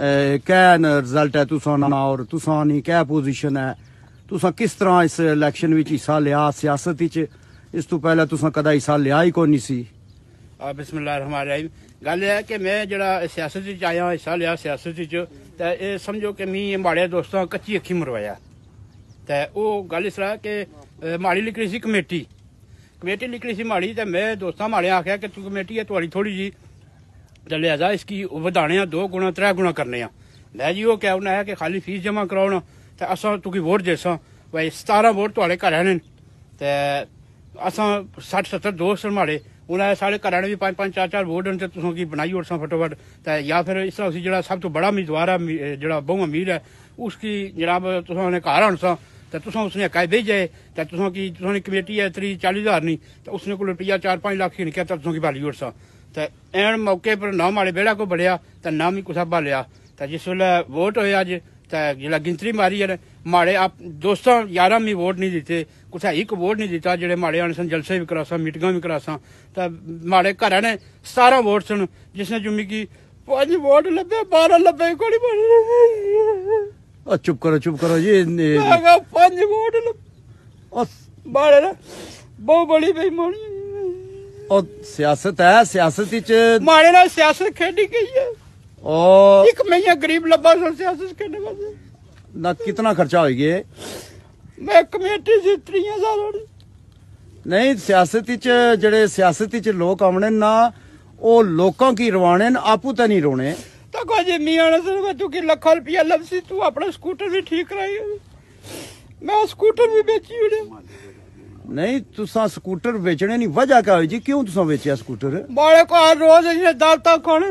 ਕਹਿ ਰਿਜ਼ਲਟ ਹੈ ਤੁਸਾਂ ਨਾ ਔਰ ਤੁਸਾਂ ਨਹੀਂ ਕਹਿ ਪੋਜੀਸ਼ਨ ਹੈ ਤੁਸਾਂ ਕਿਸ ਤਰ੍ਹਾਂ ਇਸ ਇਲੈਕਸ਼ਨ ਵਿੱਚ ਹਿੱਸਾ ਲਿਆ ਸਿਆਸਤ ਵਿੱਚ ਇਸ ਤੋਂ ਪਹਿਲਾਂ ਤੁਸਾਂ ਕਦਾ ਹਿੱਸਾ ਲਿਆ ਹੀ ਕੋਈ ਨਹੀਂ ਸੀ ਆ ਬismillah ਰਹਿਮਾਨ ਰਹੀਮ ਗੱਲ ਇਹ ਹੈ ਕਿ ਮੈਂ ਜਿਹੜਾ ਸਿਆਸਤ ਵਿੱਚ ਆਇਆ ਹਿੱਸਾ ਲਿਆ ਸਿਆਸਤ ਵਿੱਚ ਤਾਂ ਇਹ ਸਮਝੋ ਕਿ ਮੈਂ ਮਾੜੇ ਦੋਸਤਾਂ ਕੱਚੀ ਅੱਖੀ ਮਰਵਾਇਆ ਤਾਂ ਉਹ ਗੱਲ ਇਸ ਤਰ੍ਹਾਂ ਕਿ ਮਾੜੀ ਲਿਖੀ ਸੀ ਕਮੇਟੀ ਕਮੇਟੀ ਲਿਖੀ ਸੀ ਮਾੜੀ ਤੇ ਮੈਂ ਦੋਸਤਾਂ ਮਾੜੇ ਆਖਿਆ ਕਿ ਤੂੰ ਕਮੇਟੀ ਹੈ ਤੁਹਾਡੀ ਥੋੜੀ ਜੀ ਲਿਹਾਜ਼ਾ ਇਸ ਵਧਾਣੇ ਆ ਦੋ ਗੁਣਾ ਤਰੇ ਗੁਣਾ ਕਰਨੇ ਆ ਲੈ ਜੀ ਉਹ ਕਹਿਉਣਾ ਹੈ ਕਿ ਖਾਲੀ ਫੀਸ ਜਮਾ ਕਰਾਉਣਾ ਤੇ ਅਸਾਂ ਤੁਕੀ ਵੋਟ ਦੇਸਾਂ ਭਾਈ 17 ਵੋਟ ਤੁਹਾਡੇ ਘਰਾਂ ਨੇ ਤੇ ਅਸਾਂ 60 70 ਦੋਸਤ ਮਾੜੇ ਉਹਨਾਂ ਸਾਰੇ ਘਰਾਂ ਨੇ ਵੀ ਪੰਜ ਪੰਜ ਚਾਰ ਚਾਰ ਵੋਟ ਨੇ ਤੇ ਤੁਸੀਂ ਕੀ ਬਣਾਈ ਉਰਸਾਂ ਫਟੋਫਟ ਤੇ ਜਾਂ ਫਿਰ ਇਸ ਤਰ੍ਹਾਂ ਅਸੀਂ ਜਿਹੜਾ ਸਭ ਤੋਂ ਬੜਾ ਉਮੀਦਵਾਰ ਹੈ ਜਿਹੜਾ ਬਹੁ ਅਮੀਰ ਹੈ ਉਸ ਕੀ ਜਿਹੜਾ ਤੁਸੀਂ ਨੇ ਘਰ ਹਣਸਾਂ ਤੇ ਤੁਸੀਂ ਉਸਨੇ ਕਾਇ ਜੇ ਤੇ ਤੁਸੀਂ ਕੀ ਤੁਸੀਂ ਕਮੇਟੀ ਹੈ 3 40000 ਨਹੀਂ ਤੇ ਉਸਨੇ ਕੋਲ ਰੁਪਿਆ 4-5 ਲੱਖ ਹੀ ਨਹੀਂ ਕਿਹਾ ਤੁਸੀਂ ਕੀ ਭਾਲੀ ਉਰਸਾਂ त ऐं मौक़े पर नौ माड़े बेड़ा को बढ़िया त नाम ही कुसा भालिया त जिसलै वोट होए अज्ज त जिसलै गिनतरी मारी न माड़े आप दोस्तां यारां मी वोट निं दित्ते कुसै इक वोट निं दित्ता जेह्ड़े माड़े आने सन जलसे बी करासां मीटिंगां बी करासां त माड़े घर आह्ले सतारां वोट सन जिसने जो मिगी पंज वोट लब्भे बारां लब्भे कोई चुप करो चुप करो ये पंज वोट लब्भे माड़े ना बहुत बड़ी बेईमानी ਉਹ ਸਿਆਸਤ ਹੈ ਸਿਆਸਤ ਵਿੱਚ ਮਾੜੇ ਨਾਲ ਸਿਆਸਤ ਖੇਡੀ ਗਈ ਹੈ ਉਹ ਇੱਕ ਮਈਆ ਗਰੀਬ ਲੱਭਾ ਸੋ ਸਿਆਸਤ ਖੇਡਣ ਵਾਸਤੇ ਨਾ ਕਿੰਨਾ ਖਰਚਾ ਹੋ ਗਿਆ ਮੈਂ ਕਮੇਟੀ ਸੀ 30 ਸਾਲ ਨਹੀਂ ਸਿਆਸਤ ਵਿੱਚ ਜਿਹੜੇ ਸਿਆਸਤ ਵਿੱਚ ਲੋਕ ਆਉਣੇ ਨਾ ਉਹ ਲੋਕਾਂ ਕੀ ਰਵਾਣੇ ਨੇ ਆਪੂ ਤਾਂ ਨਹੀਂ ਰੋਣੇ ਤਾਂ ਕੋ ਜੇ ਮੀਆਂ ਨਾਲ ਸਿਰ ਤੂੰ ਕਿ ਲੱਖਾਂ ਰੁਪਇਆ ਸੀ ਤੂੰ ਆਪਣਾ ਸਕੂਟਰ ਵੀ ਠੀਕ ਕਰਾਈ ਮੈਂ ਸਕੂਟਰ ਵੀ ਵੇਚੀ ਉਹਨੇ ਨਹੀਂ ਤੁਸੀਂ ਸਕੂਟਰ ਵੇਚਣੇ ਨਹੀਂ ਵਜ੍ਹਾ ਕਾ ਹੋਈ ਜੀ ਕਿਉਂ ਤੁਸੀਂ ਵੇਚਿਆ ਸਕੂਟਰ ਬਾਲੇ ਕੋ ਰੋਜ਼ ਇਹ ਦਾਲਤਾ ਕੋਣ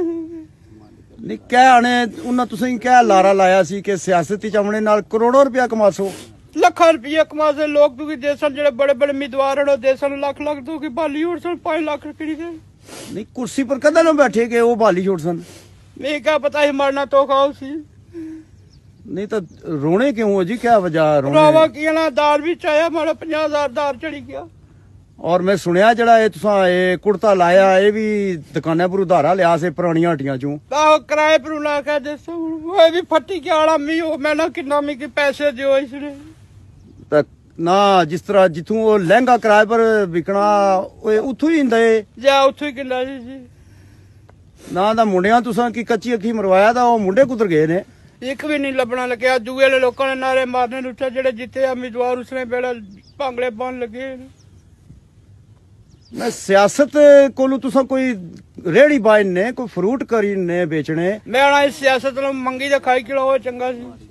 ਨਹੀਂ ਆਣੇ ਉਹਨਾਂ ਤੁਸੀਂ ਕਹਿ ਲਾਰਾ ਲਾਇਆ ਸੀ ਕਿ ਸਿਆਸਤ ਹੀ ਚਮੜੇ ਨਾਲ ਕਰੋੜਾਂ ਰੁਪਇਆ ਕਮਾਸੋ ਲੱਖਾਂ ਰੁਪਏ ਕਮਾਸੇ ਲੋਕ ਦੂਗੀ ਦੇਸਨ ਜਿਹੜੇ ਬੜੇ ਬੜੇ ਉਮੀਦਵਾਰ ਹਨ ਉਹ ਦੇਸਾਂ ਲੱਖ ਲੱਖ ਦੂਗੀ ਬਾਲੀਵੁੱਡ ਸਨ 5 ਲੱਖ ਰੁਪਏ ਦੇ ਨਹੀਂ ਕੁਰਸੀ ਪਰ ਕਦਾਂ ਨਾ ਬੈਠੇ ਕਿ ਉਹ ਬਾਲੀਵੁੱਡ ਸਨ ਮੈਂ ਕਾ ਪਤਾ ਹੀ ਮਰਨਾ ਤੋਖਾ ਖਾਉ ਸੀ ਨਹੀਂ ਤਾਂ ਰੋਣੇ ਕਿਉਂ ਹੋ ਜੀ ਕਿਆ ਵਜਾ ਰੋਣੇ ਰਾਵਾ ਕੀ ਨਾ ਦਾਲ ਵੀ ਚਾਇਆ ਮਾੜਾ 50000 ਦਾਲ ਚੜੀ ਗਿਆ ਔਰ ਮੈਂ ਸੁਣਿਆ ਜਿਹੜਾ ਇਹ ਤੁਸੀਂ ਇਹ ਕੁੜਤਾ ਲਾਇਆ ਇਹ ਵੀ ਦੁਕਾਨਾਂ ਪਰ ਉਧਾਰਾ ਲਿਆ ਸੀ ਪੁਰਾਣੀਆਂ ਹਟੀਆਂ ਚੋਂ ਉਹ ਕਿਰਾਏ ਪਰ ਲਾ ਕੇ ਦੱਸੋ ਇਹ ਵੀ ਫੱਟੀ ਕੇ ਵਾਲਾ ਮੀ ਉਹ ਮੈਂ ਨਾ ਕਿੰਨਾ ਮੀ ਕੀ ਪੈਸੇ ਦਿਓ ਇਸਨੇ ਤਾਂ ਨਾ ਜਿਸ ਤਰ੍ਹਾਂ ਜਿੱਥੋਂ ਉਹ ਲਹਿੰਗਾ ਕਿਰਾਏ ਪਰ ਵਿਕਣਾ ਓਏ ਉੱਥੋਂ ਹੀ ਹੁੰਦਾ ਏ ਜਾ ਹੀ ਕਿੰਨਾ ਸੀ ਜੀ ਨਾ ਦਾ ਮੁੰਡਿਆਂ ਤੁਸੀਂ ਕੀ ਕੱਚੀ ਅੱਖੀ ਮਰਵਾਇਆ ਤਾਂ ਉਹ ਮੁੰਡੇ ਕੁਦਰ ਗਏ ਨੇ ਇੱਕ ਵੀ ਨਹੀਂ ਲੱਭਣਾ ਲੱਗਿਆ ਦੂਏ ਵਾਲੇ ਲੋਕਾਂ ਨੇ ਨਾਰੇ ਮਾਰਨੇ ਨੂੰ ਜਿਹੜੇ ਜਿੱਤੇ ਆ ਉਮੀਦਵਾਰ ਉਸਨੇ ਬੇੜਾ ਭਾਂਗਲੇ ਪਾਉਣ ਲੱਗੇ ਮੈਂ ਸਿਆਸਤ ਕੋਲੋਂ ਤੁਸੀਂ ਕੋਈ ਰੇੜੀ ਬਾਇਨ ਨੇ ਕੋਈ ਫਰੂਟ ਕਰੀ ਨੇ ਵੇਚਣੇ ਮੈਂ ਆਣਾ ਇਸ ਸਿਆਸਤ ਨੂੰ ਮੰਗੀ ਦਾ ਖਾਈ ਕਿਲੋ ਉਹ ਚੰਗਾ ਸੀ